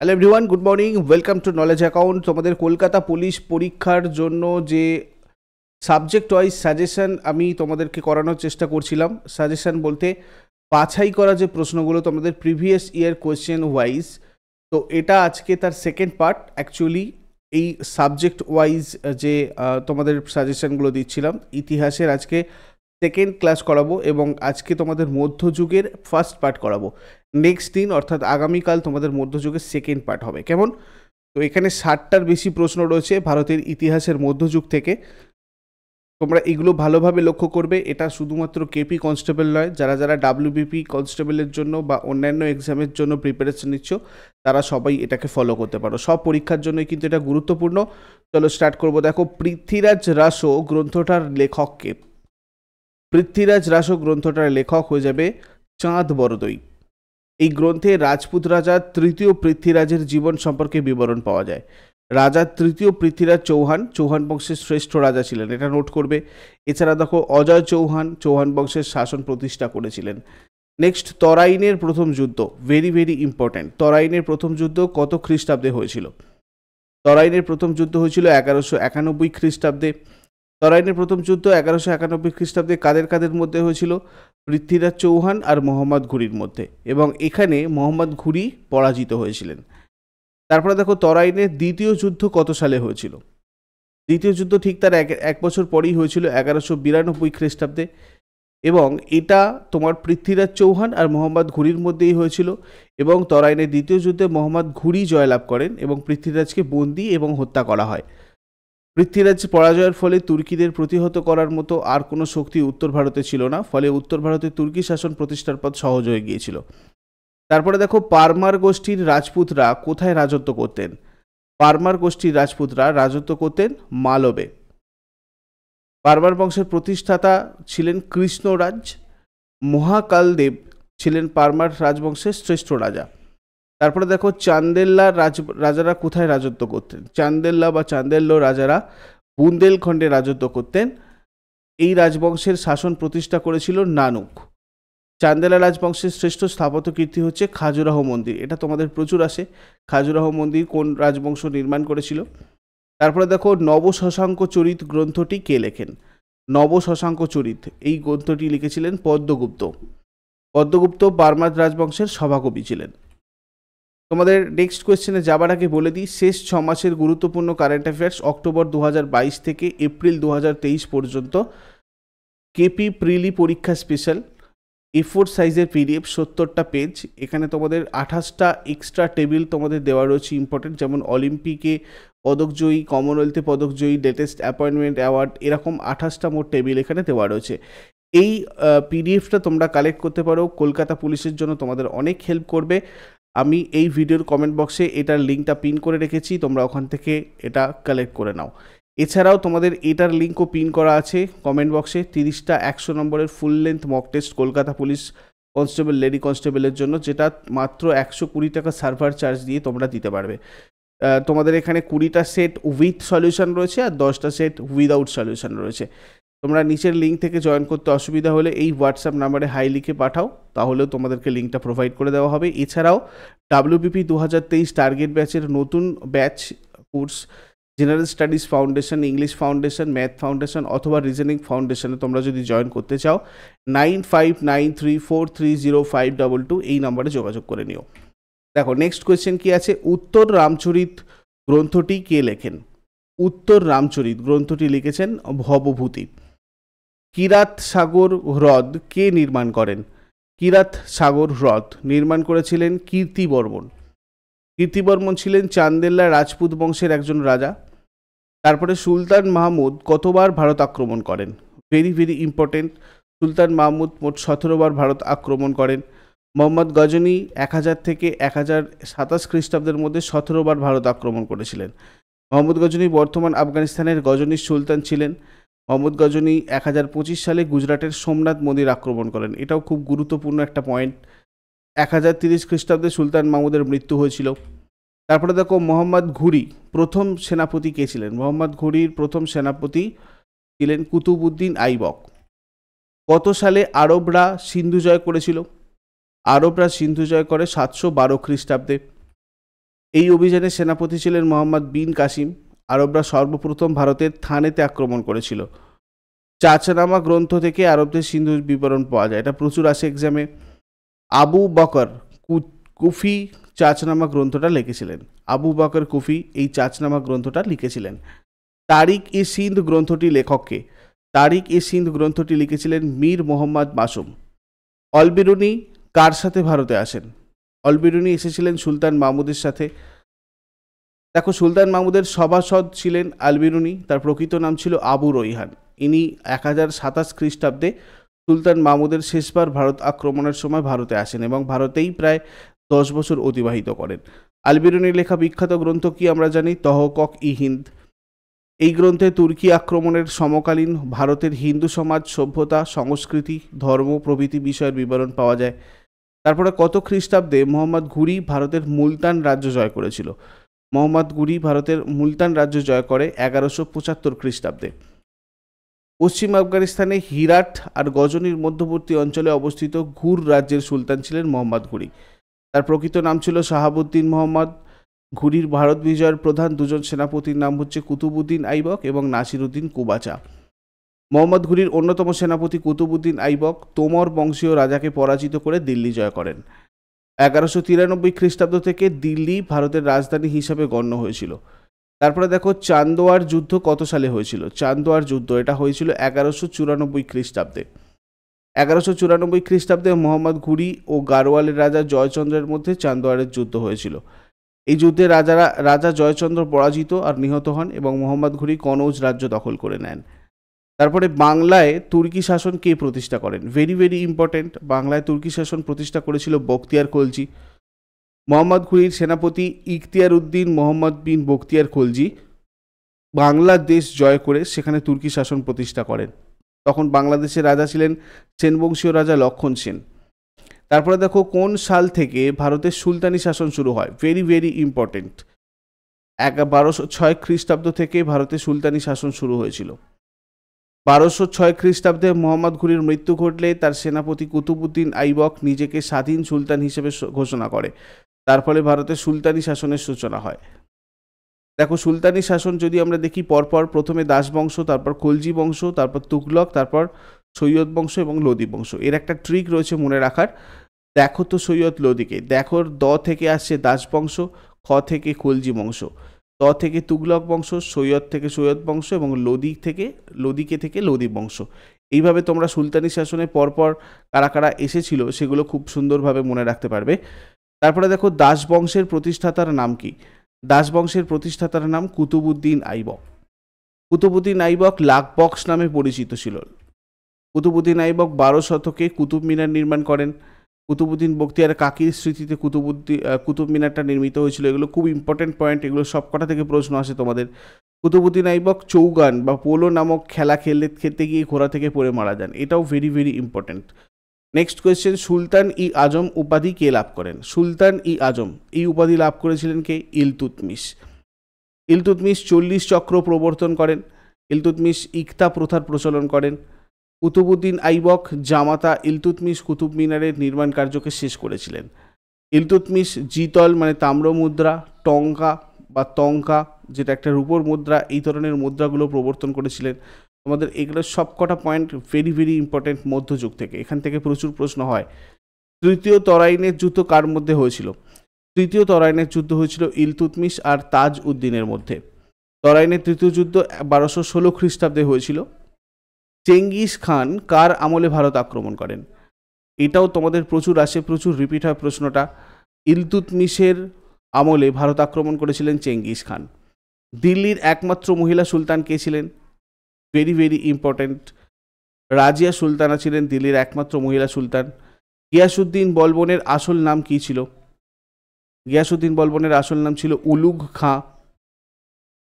hello everyone good morning welcome to knowledge account তোমাদের Kolkata police পরীক্ষার জন্য যে সাবজেক্ট ওয়াইজ সাজেশান আমি তোমাদেরকে করানোর চেষ্টা করছিলাম সাজেশান বলতে বাছাই করা যে প্রশ্নগুলো তোমাদের প্রিভিয়াস ইয়ার কোয়েশ্চেন ওয়াইজ তো এটা আজকে তার সেকেন্ড পার্ট অ্যাকচুয়ালি এই সাবজেক্ট ওয়াইজ যে তোমাদের সাজেশানগুলো দিচ্ছিলাম ইতিহাসের আজকে সেকেন্ড ক্লাস করাবো এবং আজকে তোমাদের মধ্যযুগের ফার্স্ট পার্ট করাবো নেক্সট দিন অর্থাৎ আগামীকাল তোমাদের মধ্যযুগের সেকেন্ড পার্ট হবে কেমন তো এখানে ষাটটার বেশি প্রশ্ন রয়েছে ভারতের ইতিহাসের মধ্যযুগ থেকে তোমরা এগুলো ভালোভাবে লক্ষ্য করবে এটা শুধুমাত্র কেপি কনস্টেবল নয় যারা যারা ডাব্লিউবিপি কনস্টেবলের জন্য বা অন্যান্য এক্সামের জন্য প্রিপারেশন নিচ্ছ তারা সবাই এটাকে ফলো করতে পারো সব পরীক্ষার জন্যই কিন্তু এটা গুরুত্বপূর্ণ চলো স্টার্ট করবো দেখো পৃথ্বীরাজ রাসো গ্রন্থটার লেখককে পৃথ্বীরাজ রাসো গ্রন্থটার লেখক হয়ে যাবে চাঁদ বরদই এই গ্রন্থে রাজপুত রাজা তৃতীয় পৃথ্বীরাজের জীবন সম্পর্কে বিবরণ পাওয়া যায় রাজা তৃতীয় পৃথ্বীরাজ চৌহান চৌহান বংশের শ্রেষ্ঠ রাজা ছিলেন এটা নোট করবে এছাড়া দেখো অজয় চৌহান চৌহান বংশের শাসন প্রতিষ্ঠা করেছিলেন নেক্সট তরাইনের প্রথম যুদ্ধ ভেরি ভেরি ইম্পর্ট্যান্ট তরাইনের প্রথম যুদ্ধ কত খ্রিস্টাব্দে হয়েছিল তরাইনের প্রথম যুদ্ধ হয়েছিল এগারোশো একানব্বই খ্রিস্টাব্দে তরাইনের প্রথম যুদ্ধ এগারোশো একানব্বই খ্রিস্টাব্দে কাদের কাদের মধ্যে হয়েছিল পৃথ্বীরাজ চৌহান আর মোহাম্মদ ঘুরির মধ্যে এবং এখানে মোহাম্মদ ঘুরি পরাজিত হয়েছিলেন তারপরে দেখো তরাইনের দ্বিতীয় যুদ্ধ কত সালে হয়েছিল দ্বিতীয় যুদ্ধ ঠিক তার এক এক বছর পরেই হয়েছিল এগারোশো বিরানব্বই খ্রিস্টাব্দে এবং এটা তোমার পৃথ্বীরাজ চৌহান আর মোহাম্মদ ঘুরির মধ্যেই হয়েছিল এবং তরাইনের দ্বিতীয় যুদ্ধে মোহাম্মদ ঘুরি জয়লাভ করেন এবং পৃথ্বীরাজকে বন্দি এবং হত্যা করা হয় পৃথ্বীরাজ পরাজয়ের ফলে তুর্কিদের প্রতিহত করার মতো আর কোনো শক্তি উত্তর ভারতে ছিল না ফলে উত্তর ভারতে তুর্কি শাসন প্রতিষ্ঠার পথ সহজ হয়ে গিয়েছিল তারপরে দেখো পারমার গোষ্ঠীর রাজপুতরা কোথায় রাজত্ব করতেন পারমার গোষ্ঠীর রাজপুতরা রাজত্ব করতেন মালবে পারমার বংশের প্রতিষ্ঠাতা ছিলেন কৃষ্ণরাজ মহাকালদেব ছিলেন পারমার রাজবংশের শ্রেষ্ঠ রাজা তারপরে দেখো চান্দেল্লা রাজ রাজারা কোথায় রাজত্ব করতেন চান্দেল্লা বা চান্দেল্ল রাজারা বুন্দেলখণ্ডে রাজত্ব করতেন এই রাজবংশের শাসন প্রতিষ্ঠা করেছিল নানুক চান্দেলা রাজবংশের শ্রেষ্ঠ স্থাপত্য কীর্তি হচ্ছে খাজুরাহ মন্দির এটা তোমাদের প্রচুর আসে খাজুরাহ মন্দির কোন রাজবংশ নির্মাণ করেছিল তারপরে দেখো নবশশাঙ্ক চরিত গ্রন্থটি কে লেখেন নবশশাঙ্ক চরিত এই গ্রন্থটি লিখেছিলেন পদ্মগুপ্ত পদ্মগুপ্ত বার্মাদ রাজবংশের সভাকবি ছিলেন তোমাদের নেক্সট কোয়েশ্চেনে যাবার আগে বলে দিই শেষ ছ মাসের গুরুত্বপূর্ণ কারেন্ট অ্যাফেয়ার্স অক্টোবর দু থেকে এপ্রিল দু পর্যন্ত কেপি প্রিলি পরীক্ষা স্পেশাল এ ফোর সাইজের পিডিএফ সত্তরটা পেজ এখানে তোমাদের আঠাশটা এক্সট্রা টেবিল তোমাদের দেওয়া রয়েছে ইম্পর্টেন্ট যেমন অলিম্পিকে পদকজয়ী কমনওয়েলথে পদকজয়ী লেটেস্ট অ্যাপয়েন্টমেন্ট অ্যাওয়ার্ড এরকম আঠাশটা মোট টেবিল এখানে দেওয়া রয়েছে এই পিডিএফটা তোমরা কালেক্ট করতে পারো কলকাতা পুলিশের জন্য তোমাদের অনেক হেল্প করবে আমি এই ভিডিওর কমেন্ট বক্সে এটার লিঙ্কটা পিন করে রেখেছি তোমরা ওখান থেকে এটা কালেক্ট করে নাও এছাড়াও তোমাদের এটার লিঙ্কও পিন করা আছে কমেন্ট বক্সে তিরিশটা একশো নম্বরের full length mock test Kolkata police constable lady কনস্টেবলের জন্য যেটা মাত্র একশো কুড়ি টাকা সার্ভার চার্জ দিয়ে তোমরা দিতে পারবে তোমাদের এখানে কুড়িটা সেট উইথ সলিউশন রয়েছে আর দশটা সেট উইদাউট সলিউশন রয়েছে তোমরা নিচের লিঙ্ক থেকে জয়েন করতে অসুবিধা হলে এই হোয়াটসঅ্যাপ নাম্বারে হাই লিখে পাঠাও তাহলেও তোমাদেরকে লিঙ্কটা প্রোভাইড করে দেওয়া হবে এছাড়াও ডাব্লিউবিপি দু হাজার তেইশ টার্গেট ব্যাচের নতুন batch course general studies foundation English foundation math foundation অথবা রিজনিং ফাউন্ডেশনে তোমরা যদি জয়েন করতে চাও nine five nine three four three zero five double two এই নম্বরে যোগাযোগ করে নিও দেখো নেক্সট কোয়েশ্চেন কি আছে উত্তর রামচরিত গ্রন্থটি কে লেখেন উত্তর রামচরিত গ্রন্থটি লিখেছেন ভবভূতি কিরাত সাগর হ্রদ কে নির্মাণ করেন কিরাত সাগর হ্রদ নির্মাণ করেছিলেন কীর্তিবর্মন কীর্তিবর্মন ছিলেন চান্দেল্লা রাজপুত বংশের একজন রাজা তারপরে সুলতান মাহমুদ কতবার ভারত আক্রমণ করেন very very important Sultan Mahmud মোট সতেরোবার ভারত আক্রমণ করেন মোহাম্মদ গজনী এক হাজার থেকে এক হাজার সাতাশ খ্রিস্টাব্দের মধ্যে সতেরোবার ভারত আক্রমণ করেছিলেন মোহাম্মদ গজনী বর্তমান আফগানিস্তানের গজনী সুলতান ছিলেন মোহাম্মদ গজনী এক সালে গুজরাটের সোমনাথ মন্দির আক্রমণ করেন এটাও খুব গুরুত্বপূর্ণ একটা পয়েন্ট এক হাজার তিরিশ খ্রিস্টাব্দে সুলতান মাহমুদের মৃত্যু হয়েছিল তারপরে দেখো মোহাম্মদ ঘুরি প্রথম সেনাপতি কে ছিলেন মোহাম্মদ ঘুরির প্রথম সেনাপতি ছিলেন কুতুবুদ্দিন আইবক কত সালে আরবরা সিন্ধু জয় করেছিল আরবরা সিন্ধু জয় করে সাতশো বারো খ্রিস্টাব্দে এই অভিযানে সেনাপতি ছিলেন মোহাম্মদ বিন কাসিম আরবরা সর্বপ্রথম ভারতের থানেতে আক্রমণ করেছিল চাচানামা গ্রন্থ থেকে আরবদের সিন্ধু বিবরণ পাওয়া যায় এটা প্রচুর আসে এক্সামে আবু বকর কুফি চাচনামা গ্রন্থটা লিখেছিলেন আবু বকর কুফি এই চাচনামা গ্রন্থটা লিখেছিলেন তারিক ই সিন্ধ গ্রন্থটি লেখককে তারিক ই সিন্ধ গ্রন্থটি লিখেছিলেন মীর মোহাম্মদ মাসুম অলবিরুনি কার সাথে ভারতে আসেন অলবিরুনি এসেছিলেন সুলতান মাহমুদের সাথে দেখো সুলতান মাহমুদের সভাসদ ছিলেন আলবিরুনি তার প্রকৃত নাম ছিল আবু রইহান ইনি এক হাজার সাতাশ খ্রিস্টাব্দে সুলতান মাহমুদের শেষবার ভারত আক্রমণের সময় ভারতে আসেন এবং ভারতেই প্রায় দশ বছর অতিবাহিত করেন আলবিরুনির লেখা বিখ্যাত গ্রন্থ কি আমরা জানি তহকক ই হিন্দ এই গ্রন্থে তুর্কি আক্রমণের সমকালীন ভারতের হিন্দু সমাজ সভ্যতা সংস্কৃতি ধর্ম প্রভৃতি বিষয়ের বিবরণ পাওয়া যায় তারপরে কত খ্রিস্টাব্দে মোহাম্মদ ঘুরি ভারতের মুলতান রাজ্য জয় করেছিল মোহাম্মদ গুরি ভারতের মুলতান রাজ্য জয় করে এগারোশো পঁচাত্তর খ্রিস্টাব্দে পশ্চিম আফগানিস্তানে হিরাট আর গজনির মধ্যবর্তী অঞ্চলে অবস্থিত ঘুর রাজ্যের সুলতান ছিলেন মোহাম্মদ ঘুরি তার প্রকৃত নাম ছিল শাহাবুদ্দিন মোহাম্মদ ঘুরির ভারত বিজয়ের প্রধান দুজন সেনাপতির নাম হচ্ছে কুতুবুদ্দিন আইবক এবং নাসিরুদ্দিন কুবাচা মোহাম্মদ ঘুরির অন্যতম সেনাপতি কুতুবুদ্দিন আইবক তোমর বংশীয় রাজাকে পরাজিত করে দিল্লি জয় করেন এগারোশো তিরানব্বই খ্রিস্টাব্দ থেকে দিল্লি ভারতের রাজধানী হিসাবে গণ্য হয়েছিল তারপরে দেখো চান্দোয়ার যুদ্ধ কত সালে হয়েছিল চান্দোয়ার যুদ্ধ এটা হয়েছিল এগারোশো চুরানব্বই খ্রিস্টাব্দে এগারোশো চুরানব্বই খ্রিস্টাব্দে মোহাম্মদ ঘুরি ও গারোয়ালের রাজা জয়চন্দ্রের মধ্যে চান্দোয়ারের যুদ্ধ হয়েছিল এই যুদ্ধে রাজারা রাজা জয়চন্দ্র পরাজিত আর নিহত হন এবং মোহাম্মদ ঘুরি কনৌজ রাজ্য দখল করে নেন তারপরে বাংলায় তুর্কি শাসন কে প্রতিষ্ঠা করেন ভেরি ভেরি ইম্পর্টেন্ট বাংলায় তুর্কি শাসন প্রতিষ্ঠা করেছিল বক্তিয়ার খলজি মোহাম্মদ খুলির সেনাপতি ইকতিয়ার উদ্দিন মোহাম্মদ বিন বক্তিয়ার খলজি বাংলাদেশ জয় করে সেখানে তুর্কি শাসন প্রতিষ্ঠা করেন তখন বাংলাদেশের রাজা ছিলেন সেনবংশীয় রাজা লক্ষণ সেন তারপরে দেখো কোন সাল থেকে ভারতের সুলতানি শাসন শুরু হয় ভেরি ভেরি ইম্পর্টেন্ট এক বারোশো ছয় খ্রিস্টাব্দ থেকে ভারতে সুলতানি শাসন শুরু হয়েছিল বারোশো ছয় খ্রিস্টাব্দে মোহাম্মদ ঘুরির মৃত্যু ঘটলে তার সেনাপতি কুতুবুদ্দিন আইবক নিজেকে স্বাধীন সুলতান হিসেবে ঘোষণা করে তার ফলে ভারতে সুলতানি শাসনের সূচনা হয় দেখো সুলতানি শাসন যদি আমরা দেখি পরপর প্রথমে দাস বংশ তারপর খলজি বংশ তারপর তুগলক তারপর সৈয়দ বংশ এবং লোদি বংশ এর একটা ট্রিক রয়েছে মনে রাখার দেখো তো সৈয়দ লোদিকে দেখোর দ থেকে আসছে দাস বংশ খ থেকে খলজি বংশ ত থেকে তুগলক বংশ সৈয়দ থেকে সৈয়দ বংশ এবং লোদি থেকে লোদিকে থেকে লোদি বংশ এইভাবে তোমরা সুলতানি শাসনে পরপর কারা কারা এসেছিল সেগুলো খুব সুন্দরভাবে মনে রাখতে পারবে তারপরে দেখো দাস বংশের প্রতিষ্ঠাতার নাম কি দাস বংশের প্রতিষ্ঠাতার নাম কুতুবুদ্দিন আইবক কুতুবুদ্দিন আইবক লাকবক্স নামে পরিচিত ছিল কুতুবুদ্দিন আইবক বারো শতকে কুতুব মিনার নির্মাণ করেন কুতুবুদ্দিন বক্তিয়ার কাকির স্মৃতিতে কুতুবুদ্দিন কুতুব মিনারটা নির্মিত হয়েছিল এগুলো খুব ইম্পর্টেন্ট পয়েন্ট এগুলো সবকটা থেকে প্রশ্ন আসে তোমাদের কুতুবুদ্দিন আইবক চৌগান বা পোলো নামক খেলা খেলে খেলতে গিয়ে ঘোড়া থেকে পড়ে মারা যান এটাও very very important next question সুলতান ই আজম উপাধি কে লাভ করেন সুলতান ই আজম এই উপাধি লাভ করেছিলেন কে ইলতুতমিস ইলতুতমিস চল্লিশ চক্র প্রবর্তন করেন ইলতুতমিস ইকতা প্রথার প্রচলন করেন কুতুবুদ্দিন আইবক জামাতা ইলতুতমিশ কুতুব মিনারের নির্মাণ কার্যকে শেষ করেছিলেন ইলতুতমিশ জিতল মানে তাম্র মুদ্রা টঙ্কা বা তঙ্কা যেটা একটা রূপোর মুদ্রা এই ধরনের মুদ্রাগুলো প্রবর্তন করেছিলেন আমাদের এগুলো সবকটা পয়েন্ট ভেরি ভেরি ইম্পর্টেন্ট মধ্যযুগ থেকে এখান থেকে প্রচুর প্রশ্ন হয় তৃতীয় তরাইনের যুদ্ধ কার মধ্যে হয়েছিল তৃতীয় তরাইনের যুদ্ধ হয়েছিল ইলতুতমিশ আর তাজ উদ্দিনের মধ্যে তরাইনের তৃতীয় যুদ্ধ বারোশো ষোলো খ্রিস্টাব্দে হয়েছিল চেঙ্গিস খান কার আমলে ভারত আক্রমণ করেন এটাও তোমাদের প্রচুর আসে প্রচুর রিপিট হয় প্রশ্নটা ইলতুতমিশের আমলে ভারত আক্রমণ করেছিলেন চেঙ্গিস খান দিল্লির একমাত্র মহিলা সুলতান কে ছিলেন very very important Razia Sultana ছিলেন দিল্লির একমাত্র মহিলা সুলতান গিয়াসুদ্দিন বলবনের আসল নাম কী ছিল গিয়াসুদ্দিন বলবনের আসল নাম ছিল উলুগ খাঁ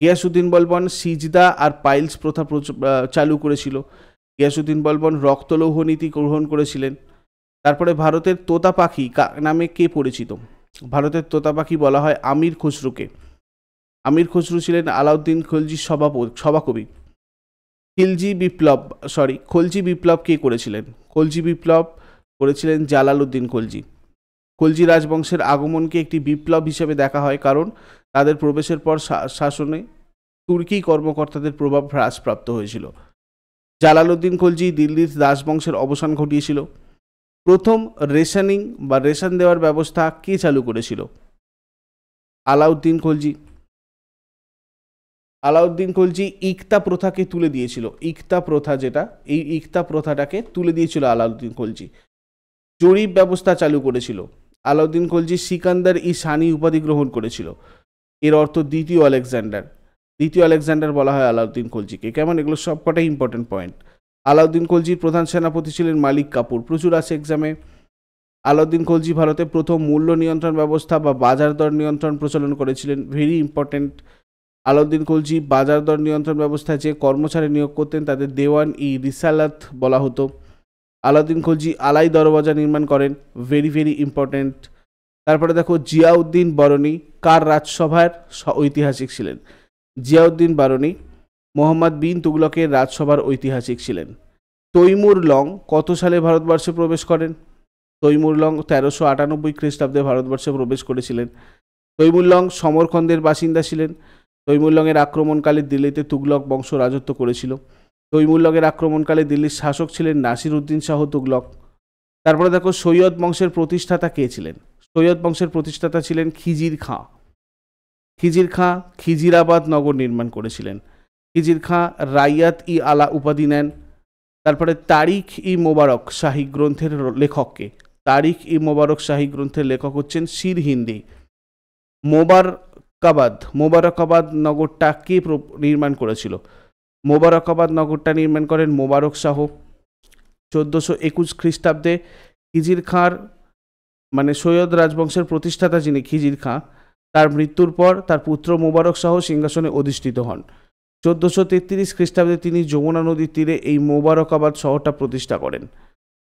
গিয়াসুদ্দিন বলবন সিজদা আর পাইলস প্রথা চালু করেছিল গিয়াসুদ্দিন বলবন রক্তলৌহ নীতি গ্রহণ করেছিলেন তারপরে ভারতের তোতা পাখি নামে কে পরিচিত ভারতের তোতা পাখি বলা হয় আমির খসরুকে আমির খসরু ছিলেন আলাউদ্দিন খলজির সভাপতি সভাকবি খিলজি বিপ্লব সরি খলজি বিপ্লব কে করেছিলেন খলজি বিপ্লব করেছিলেন জালালউদ্দিন খলজি খলজি রাজবংশের আগমনকে একটি বিপ্লব হিসেবে দেখা হয় কারণ তাদের প্রবেশের পর শাসনে তুর্কি কর্মকর্তাদের প্রভাব হ্রাসপ্রাপ্ত হয়েছিল জালালউদ্দিন খলজি দিল্লির দাসবংশের অবসান ঘটিয়েছিল প্রথম রেশনিং বা রেশন দেওয়ার ব্যবস্থা কে চালু করেছিল আলাউদ্দিন খলজি আলাউদ্দিন খলজি ইকতা প্রথাকে তুলে দিয়েছিল ইকতা প্রথা যেটা এই ইকতা প্রথাটাকে তুলে দিয়েছিল আলাউদ্দিন খলজি জরিপ ব্যবস্থা চালু করেছিল আলাউদ্দিন খলজি সিকান্দার ই সানি উপাধি গ্রহণ করেছিল এর অর্থ দ্বিতীয় আলেকজান্ডার দ্বিতীয় আলেকজান্ডার বলা হয় আলাউদ্দিন খলজিকে কেমন এগুলো সবকটাই ইম্পর্টেন্ট পয়েন্ট আলাউদ্দিন খলজির প্রধান সেনাপতি ছিলেন মালিক কাপুর প্রচুর আছে এক্সামে আলাউদ্দিন খলজি ভারতে প্রথম মূল্য নিয়ন্ত্রণ ব্যবস্থা বা বাজার দর নিয়ন্ত্রণ প্রচলন করেছিলেন ভেরি ইম্পর্টেন্ট আলাউদ্দিন খলজি বাজার দর নিয়ন্ত্রণ ব্যবস্থা যে কর্মচারী নিয়োগ করতেন তাদের দেওয়ান ই রিসালাত বলা হতো আলাউদ্দিন খলজি আলাই দরওয়াজা নির্মাণ করেন ভেরি ভেরি ইম্পর্টেন্ট তারপরে দেখো জিয়াউদ্দিন বরণী কার রাজসভার ঐতিহাসিক ছিলেন জিয়াউদ্দিন বারনি মোহাম্মদ বিন তুগলকের রাজসভার ঐতিহাসিক ছিলেন তৈমুর লং কত সালে ভারতবর্ষে প্রবেশ করেন তৈমুর লং তেরোশো আটানব্বই খ্রিস্টাব্দে ভারতবর্ষে প্রবেশ করেছিলেন তৈমুর লং সমরখন্দের বাসিন্দা ছিলেন তৈমুরলংয়ের আক্রমণকালে দিল্লিতে তুগলক বংশ রাজত্ব করেছিল তৈমুরলংয়ের আক্রমণকালে দিল্লির শাসক ছিলেন নাসির উদ্দিন শাহ তুগলক তারপরে দেখো সৈয়দ বংশের প্রতিষ্ঠাতা কে ছিলেন সৈয়দ বংশের প্রতিষ্ঠাতা ছিলেন খিজির খাঁ খিজির খাঁ খিজিরাবাদ নগর নির্মাণ করেছিলেন খিজির খাঁ রাইয়াত ই আলা উপাধি নেন তারপরে তারিখ ই মোবারক শাহী গ্রন্থের লেখককে তারিখ ই মোবারক শাহী গ্রন্থের লেখক হচ্ছেন শির হিন্দি মোবারকাবাদ মোবারকাবাদ নগরটা কে নির্মাণ করেছিল মোবারকাবাদ নগরটা নির্মাণ করেন মোবারক শাহ চোদ্দোশো একুশ খ্রিস্টাব্দে খিজির খাঁর মানে সৈয়দ রাজবংশের প্রতিষ্ঠাতা যিনি খিজির খাঁ তার মৃত্যুর পর তার পুত্র মোবারক সহ সিংহাসনে অধিষ্ঠিত হন চোদ্দোশো তেত্রিশ খ্রিস্টাব্দে তিনি যমুনা নদীর তীরে এই মোবারকাবাদ শহরটা প্রতিষ্ঠা করেন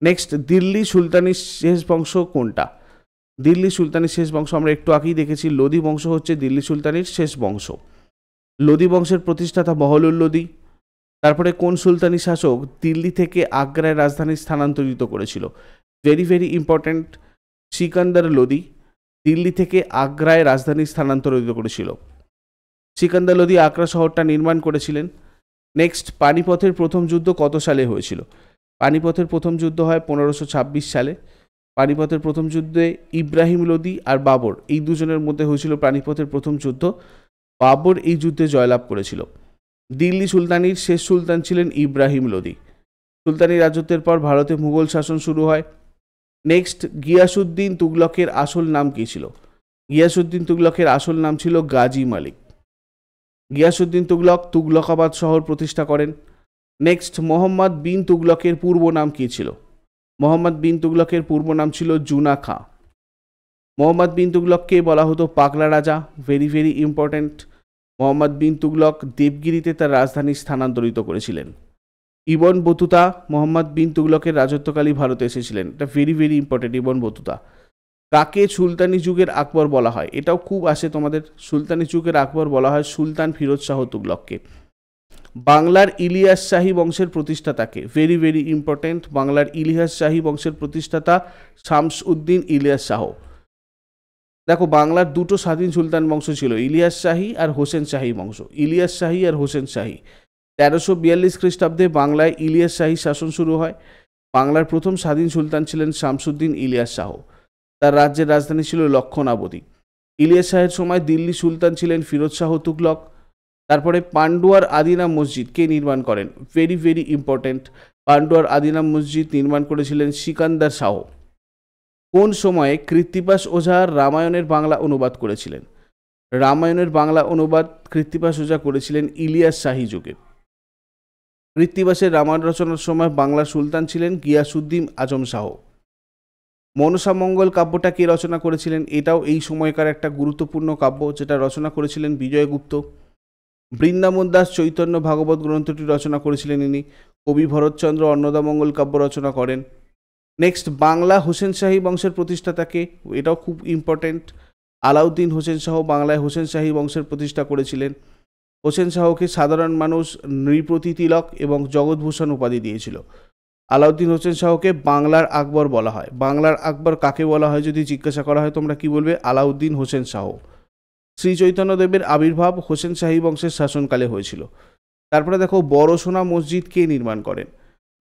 নেক্সট দিল্লি সুলতানির শেষ বংশ কোনটা দিল্লি সুলতানির শেষ বংশ আমরা একটু আগেই দেখেছি লোদি বংশ হচ্ছে দিল্লি সুলতানির শেষ বংশ লোদি বংশের প্রতিষ্ঠাতা বহলুল লোদি তারপরে কোন সুলতানি শাসক দিল্লি থেকে আগ্রায় রাজধানী স্থানান্তরিত করেছিল very very important Sikandar Lodi Delhi থেকে আগ্রায় রাজধানী স্থানান্তরিত করেছিল সিকান্দার লোদী আগ্রা শহরটা নির্মাণ করেছিলেন নেক্সট পানিপথের প্রথম যুদ্ধ কত সালে হয়েছিল পানিপথের প্রথম যুদ্ধ হয় পনেরোশো ছাব্বিশ সালে পানিপথের প্রথম যুদ্ধে ইব্রাহিম লোদি আর বাবর এই দুজনের মধ্যে হয়েছিল পানিপথের প্রথম যুদ্ধ বাবর এই যুদ্ধে জয়লাভ করেছিল দিল্লি সুলতানির শেষ সুলতান ছিলেন ইব্রাহিম লোদি সুলতানি রাজত্বের পর ভারতে মুঘল শাসন শুরু হয় নেক্সট গিয়াসুদ্দিন তুগলকের আসল নাম কী ছিল গিয়াসুদ্দিন তুগলকের আসল নাম ছিল গাজী মালিক গিয়াসুদ্দিন তুগলক তুগলকাবাদ শহর প্রতিষ্ঠা করেন নেক্সট মোহাম্মদ বিন তুগলকের পূর্ব নাম কী ছিল মোহাম্মদ বিন তুগলকের পূর্ব নাম ছিল জুনা খাঁ মোহাম্মদ বিন তুগলককে বলা হতো পাগলা রাজা very very important Muhammad bin Tughlaq দেবগিরিতে তার রাজধানী স্থানান্তরিত করেছিলেন ইবন বতুতা মোহাম্মদ বিন তুগলকের রাজত্বকালী ভারতে এসেছিলেন এটা very very important Ibn Battuta কাকে সুলতানি যুগের আকবর বলা হয় এটাও খুব আসে তোমাদের সুলতানি যুগের আকবর বলা হয় সুলতান ফিরোজ শাহ তুগলককে বাংলার ইলিয়াস শাহী বংশের প্রতিষ্ঠাতাকে ভেরি ভেরি ইম্পর্টেন্ট বাংলার ইলিয়াস শাহী বংশের প্রতিষ্ঠাতা শামস উদ্দিন ইলিয়াস শাহ দেখো বাংলার দুটো স্বাধীন সুলতান বংশ ছিল ইলিয়াস শাহী আর হোসেন শাহী বংশ ইলিয়াস শাহী আর হোসেন শাহী তেরোশো বিয়াল্লিশ খ্রিস্টাব্দে বাংলায় ইলিয়াস শাহী শাসন শুরু হয় বাংলার প্রথম স্বাধীন সুলতান ছিলেন শামসুদ্দিন ইলিয়াস শাহ তার রাজ্যের রাজধানী ছিল লক্ষণাবধি ইলিয়াস শাহের সময় দিল্লি সুলতান ছিলেন ফিরোজ শাহ তুকলক তারপরে পান্ডুয়ার আদিনা মসজিদ কে নির্মাণ করেন ভেরি ভেরি ইম্পর্ট্যান্ট পান্ডুয়ার আদিনা মসজিদ নির্মাণ করেছিলেন সিকান্দার শাহ কোন সময়ে কৃত্তিবাস ওঝা রামায়ণের বাংলা অনুবাদ করেছিলেন রামায়ণের বাংলা অনুবাদ কৃত্তিবাস ওঝা করেছিলেন ইলিয়াস শাহী যুগে কৃত্তিবাসের রামায়ণ রচনার সময় বাংলার সুলতান ছিলেন গিয়াসুদ্দিন আজম শাহ মনসামঙ্গল কাব্যটা কে রচনা করেছিলেন এটাও এই সময়কার একটা গুরুত্বপূর্ণ কাব্য যেটা রচনা করেছিলেন বিজয়গুপ্ত বৃন্দাবন দাস চৈতন্য ভাগবত গ্রন্থটি রচনা করেছিলেন ইনি কবি ভরতচন্দ্র অন্নদামঙ্গল কাব্য রচনা করেন নেক্সট বাংলা হোসেন শাহী বংশের প্রতিষ্ঠাতাকে এটাও খুব ইম্পর্ট্যান্ট আলাউদ্দিন হোসেন শাহ বাংলায় হোসেন শাহী বংশের প্রতিষ্ঠা করেছিলেন হোসেন শাহকে সাধারণ মানুষ নৃপতি তিলক এবং জগৎভূষণ উপাধি দিয়েছিল আলাউদ্দিন হোসেন শাহকে বাংলার আকবর বলা হয় বাংলার আকবর কাকে বলা হয় যদি জিজ্ঞাসা করা হয় তোমরা কি বলবে আলাউদ্দিন হোসেন শাহ শ্রী দেবের আবির্ভাব হোসেন শাহী বংশের শাসনকালে হয়েছিল তারপরে দেখো বড়সোনা মসজিদ কে নির্মাণ করেন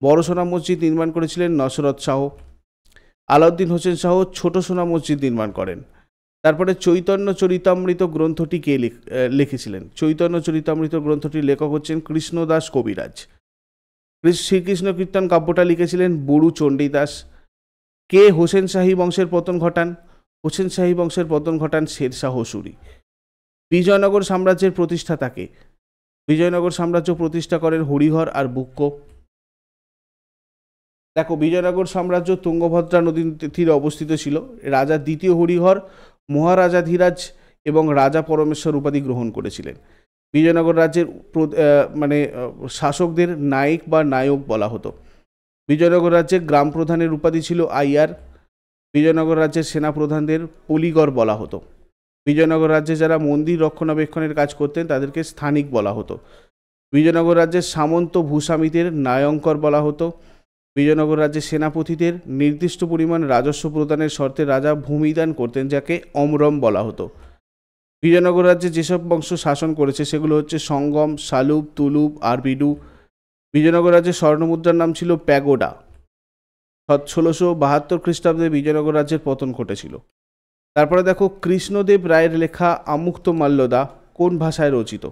বড়সোনা মসজিদ নির্মাণ করেছিলেন নসরত শাহ আলাউদ্দিন হোসেন শাহ ছোট সোনা মসজিদ নির্মাণ করেন তারপরে চৈতন্য চরিতামৃত গ্রন্থটি কে লিখেছিলেন চৈতন্য চরিতামৃত গ্রন্থটির লেখক হচ্ছেন কৃষ্ণদাস কবিরাজ শ্রীকৃষ্ণ কীর্তন কাব্যটা লিখেছিলেন বুড়ু চণ্ডীদাস কে হোসেন শাহী বংশের পতন ঘটান হোসেন শাহী বংশের পতন ঘটান শেরশাহ সুরি বিজয়নগর সাম্রাজ্যের প্রতিষ্ঠা তাকে বিজয়নগর সাম্রাজ্য প্রতিষ্ঠা করেন হরিহর আর বুক্ক দেখো বিজয়নগর সাম্রাজ্য তুঙ্গভদ্রা নদীর তীরে অবস্থিত ছিল রাজা দ্বিতীয় হরিহর মহারাজাধিরাজ এবং রাজা পরমেশ্বর উপাধি গ্রহণ করেছিলেন বিজয়নগর রাজ্যের মানে শাসকদের নায়ক বা নায়ক বলা হতো বিজয়নগর রাজ্যে গ্রাম প্রধানের উপাধি ছিল আইয়ার বিজয়নগর রাজ্যের সেনা প্রধানদের পলিগর বলা হতো বিজয়নগর রাজ্যে যারা মন্দির রক্ষণাবেক্ষণের কাজ করতেন তাদেরকে স্থানিক বলা হতো বিজয়নগর রাজ্যের সামন্ত ভূস্বামীদের নায়ঙ্কর বলা হতো বিজয়নগর রাজ্যে সেনাপতিদের নির্দিষ্ট পরিমাণ রাজস্ব প্রদানের শর্তে রাজা ভূমিদান করতেন যাকে অমরম বলা হতো বিজয়নগর রাজ্যে যেসব বংশ শাসন করেছে সেগুলো হচ্ছে সঙ্গম সালুব তুলুব আরবিডু বিজয়নগর রাজ্যের স্বর্ণমুদ্রার নাম ছিল প্যাগোডা ষোলোশো বাহাত্তর খ্রিস্টাব্দে বিজয়নগর রাজ্যের পতন ঘটেছিল তারপরে দেখো কৃষ্ণদেব রায়ের লেখা আমুক্ত মাল্যদা কোন ভাষায় রচিত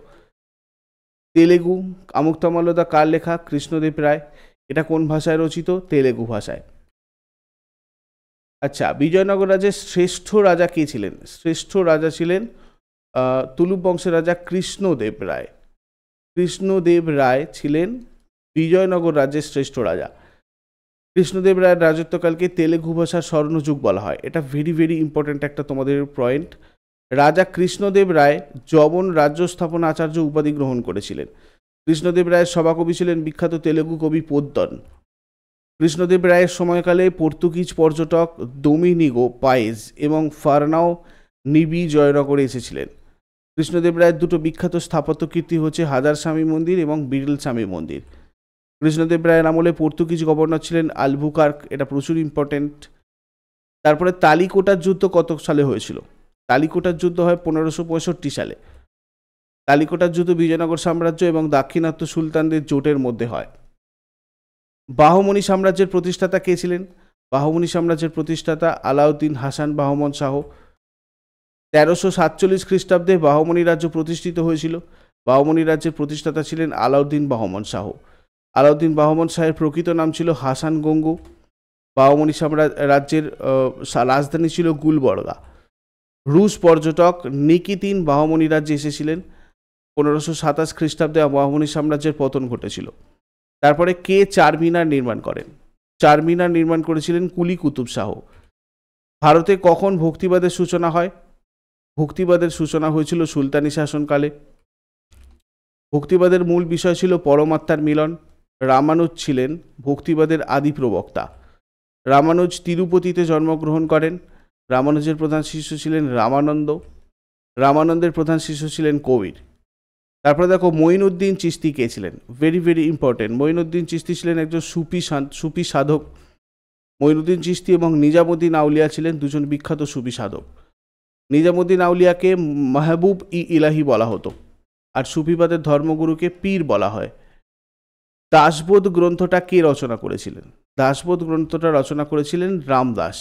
তেলেগু আমুক্ত মাল্যদা কার লেখা কৃষ্ণদেব রায় এটা কোন ভাষায় রচিত তেলেগু ভাষায় আচ্ছা বিজয়নগর রাজ্যের শ্রেষ্ঠ রাজা কে ছিলেন শ্রেষ্ঠ রাজা ছিলেন তুলুপ বংশের রাজা কৃষ্ণদেব রায় কৃষ্ণদেব রায় ছিলেন বিজয়নগর রাজ্যের শ্রেষ্ঠ রাজা কৃষ্ণদেব রায়ের রাজত্বকালকে তেলেগু ভাষার স্বর্ণযুগ বলা হয় এটা ভেরি ভেরি ইম্পর্ট্যান্ট একটা তোমাদের পয়েন্ট রাজা কৃষ্ণদেব রায় যবন রাজ্য স্থাপন আচার্য উপাধি গ্রহণ করেছিলেন কৃষ্ণদেব রায়ের সভাকবি ছিলেন বিখ্যাত তেলেগু কবি পোদ্দন কৃষ্ণদেব রায়ের সময়কালে পর্তুগিজ পর্যটক ডোমিনিগো পায়েজ এবং ফার্নাও নিবি জয়নগরে এসেছিলেন কৃষ্ণদেব রায়ের দুটো বিখ্যাত স্থাপত্য কীর্তি হচ্ছে হাজার স্বামী মন্দির এবং বিরল স্বামী মন্দির কৃষ্ণদেব রায়ের আমলে পর্তুগিজ গভর্নর ছিলেন আলভুকার্ক এটা প্রচুর ইম্পর্টেন্ট তারপরে তালিকোটার যুদ্ধ কত সালে হয়েছিল তালিকোটার যুদ্ধ হয় পনেরোশো পঁয়ষট্টি সালে কালিকোটার যুদ্ধ বিজয়নগর সাম্রাজ্য এবং দাক্ষিণাত্য সুলতানদের জোটের মধ্যে হয় বাহমনি সাম্রাজ্যের প্রতিষ্ঠাতা কে ছিলেন বাহমনি সাম্রাজ্যের প্রতিষ্ঠাতা আলাউদ্দিন হাসান বাহমন শাহ তেরোশো সাতচল্লিশ খ্রিস্টাব্দে বাহমনি রাজ্য প্রতিষ্ঠিত হয়েছিল বাহমনি রাজ্যের প্রতিষ্ঠাতা ছিলেন আলাউদ্দিন বাহমন শাহ আলাউদ্দিন বাহমন শাহের প্রকৃত নাম ছিল হাসান গঙ্গু বাহমনি সাম্রাজ্য রাজ্যের রাজধানী ছিল গুলবর্গা রুশ পর্যটক নিকিতিন বাহমণি রাজ্যে এসেছিলেন পনেরোশো সাতাশ খ্রিস্টাব্দে মহামনি সাম্রাজ্যের পতন ঘটেছিল তারপরে কে চারমিনার নির্মাণ করেন চারমিনার নির্মাণ করেছিলেন কুলি কুতুব শাহ ভারতে কখন ভক্তিবাদের সূচনা হয় ভক্তিবাদের সূচনা হয়েছিল সুলতানি শাসনকালে ভক্তিবাদের মূল বিষয় ছিল পরমাত্মার মিলন রামানুজ ছিলেন ভক্তিবাদের আদি প্রবক্তা রামানুজ তিরুপতিতে জন্মগ্রহণ করেন রামানুজের প্রধান শিষ্য ছিলেন রামানন্দ রামানন্দের প্রধান শিষ্য ছিলেন কবির তারপরে দেখো মঈনুদ্দিন চিস্তি কে ছিলেন very very important Moinuddin Chishti ছিলেন একজন সুপি সুপি সাধক মঈনুদ্দিন চিস্তি এবং নিজামুদ্দিন আউলিয়া ছিলেন দুজন বিখ্যাত সুফি সাধক নিজামুদ্দিন আউলিয়াকে মাহবুব ই ইলাহি বলা হতো আর সুফিবাদের ধর্মগুরুকে পীর বলা হয় দাসবোধ গ্রন্থটা কে রচনা করেছিলেন দাসবোধ গ্রন্থটা রচনা করেছিলেন রামদাস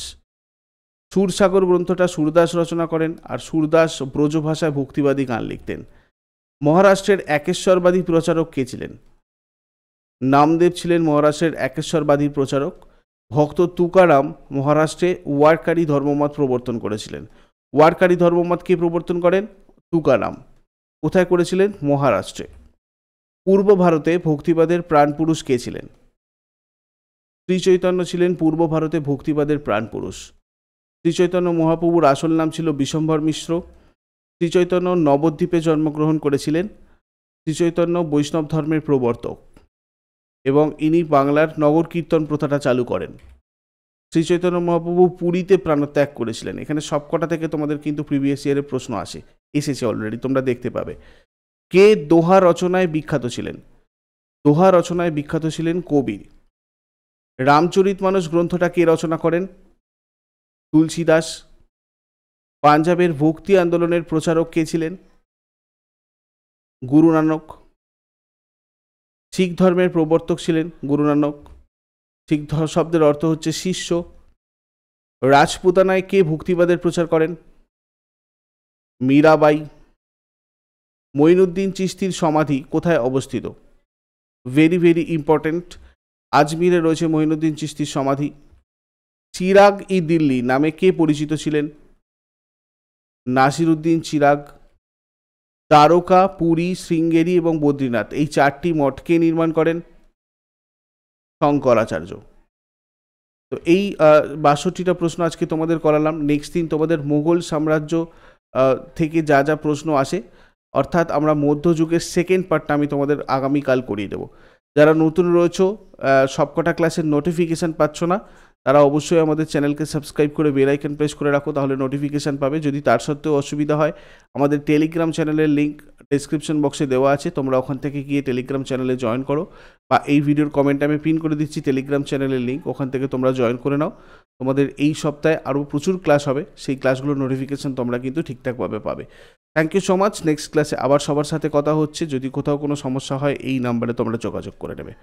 সুরসাগর গ্রন্থটা সুরদাস রচনা করেন আর সুরদাস ব্রজভাষায় ভক্তিবাদী গান লিখতেন মহারাষ্ট্রের একেশ্বরবাদী প্রচারক কে ছিলেন নামদেব ছিলেন মহারাষ্ট্রের একেশ্বরবাদী প্রচারক ভক্ত তুকারাম মহারাষ্ট্রে ওয়ারকারী ধর্মমত প্রবর্তন করেছিলেন ওয়ারকারী ধর্মমত কে প্রবর্তন করেন তুকারাম কোথায় করেছিলেন মহারাষ্ট্রে পূর্ব ভারতে ভক্তিবাদের প্রাণপুরুষ কে ছিলেন শ্রীচৈতন্য ছিলেন পূর্ব ভারতে ভক্তিবাদের প্রাণপুরুষ শ্রীচৈতন্য মহাপ্রভুর আসল নাম ছিল বিশম্বর মিশ্র শ্রীচৈতন্য নবদ্বীপে জন্মগ্রহণ করেছিলেন শ্রীচৈতন্য বৈষ্ণব ধর্মের প্রবর্তক এবং ইনি বাংলার নগর কীর্তন প্রথাটা চালু করেন শ্রীচৈতন্য মহাপ্রভু পুরীতে প্রাণত্যাগ করেছিলেন এখানে সবকটা থেকে তোমাদের কিন্তু প্রিভিয়াস ইয়ারের প্রশ্ন আসে এসেছে অলরেডি তোমরা দেখতে পাবে কে দোহা রচনায় বিখ্যাত ছিলেন দোহা রচনায় বিখ্যাত ছিলেন কবির রামচরিত মানুষ গ্রন্থটা কে রচনা করেন তুলসী দাস পাঞ্জাবের ভক্তি আন্দোলনের প্রচারক কে ছিলেন গুরু নানক শিখ ধর্মের প্রবর্তক ছিলেন গুরু নানক শিখ শব্দের অর্থ হচ্ছে শিষ্য রাজপুতানায় কে ভক্তিবাদের প্রচার করেন মীরাবাই মঈনুদ্দিন চিস্তির সমাধি কোথায় অবস্থিত ভেরি ভেরি ইম্পর্ট্যান্ট আজমিরে রয়েছে মহিনুদ্দিন চিস্তির সমাধি চিরাগ ই দিল্লি নামে কে পরিচিত ছিলেন নাসিরুদ্দিন চিরাগ দ্বারকা পুরী শৃঙ্গেরি এবং বদ্রীনাথ এই চারটি মঠকে নির্মাণ করেন শঙ্করাচার্য তো এই বাষট্টিটা প্রশ্ন আজকে তোমাদের করালাম নেক্সট দিন তোমাদের মোগল সাম্রাজ্য থেকে যা যা প্রশ্ন আসে অর্থাৎ আমরা মধ্যযুগের সেকেন্ড পার্টটা আমি তোমাদের আগামীকাল করিয়ে দেবো যারা নতুন রয়েছ সবকটা ক্লাসের নোটিফিকেশান পাচ্ছ না তারা অবশ্যই আমাদের চ্যানেলকে সাবস্ক্রাইব করে বেল আইকন প্রেস করে রাখো তাহলে নোটিফিকেশান পাবে যদি তার সত্ত্বেও অসুবিধা হয় আমাদের টেলিগ্রাম চ্যানেলের লিঙ্ক ডিসক্রিপশন বক্সে দেওয়া আছে তোমরা ওখান থেকে গিয়ে টেলিগ্রাম চ্যানেলে জয়েন করো বা এই ভিডিওর কমেন্ট আমি পিন করে দিচ্ছি টেলিগ্রাম চ্যানেলের লিঙ্ক ওখান থেকে তোমরা জয়েন করে নাও তোমাদের এই সপ্তাহে আরও প্রচুর ক্লাস হবে সেই ক্লাসগুলোর নোটিফিকেশান তোমরা কিন্তু ঠিকঠাকভাবে পাবে thank you so much next ক্লাসে আবার সবার সাথে কথা হচ্ছে যদি কোথাও কোনো সমস্যা হয় এই নাম্বারে তোমরা যোগাযোগ করে নেবে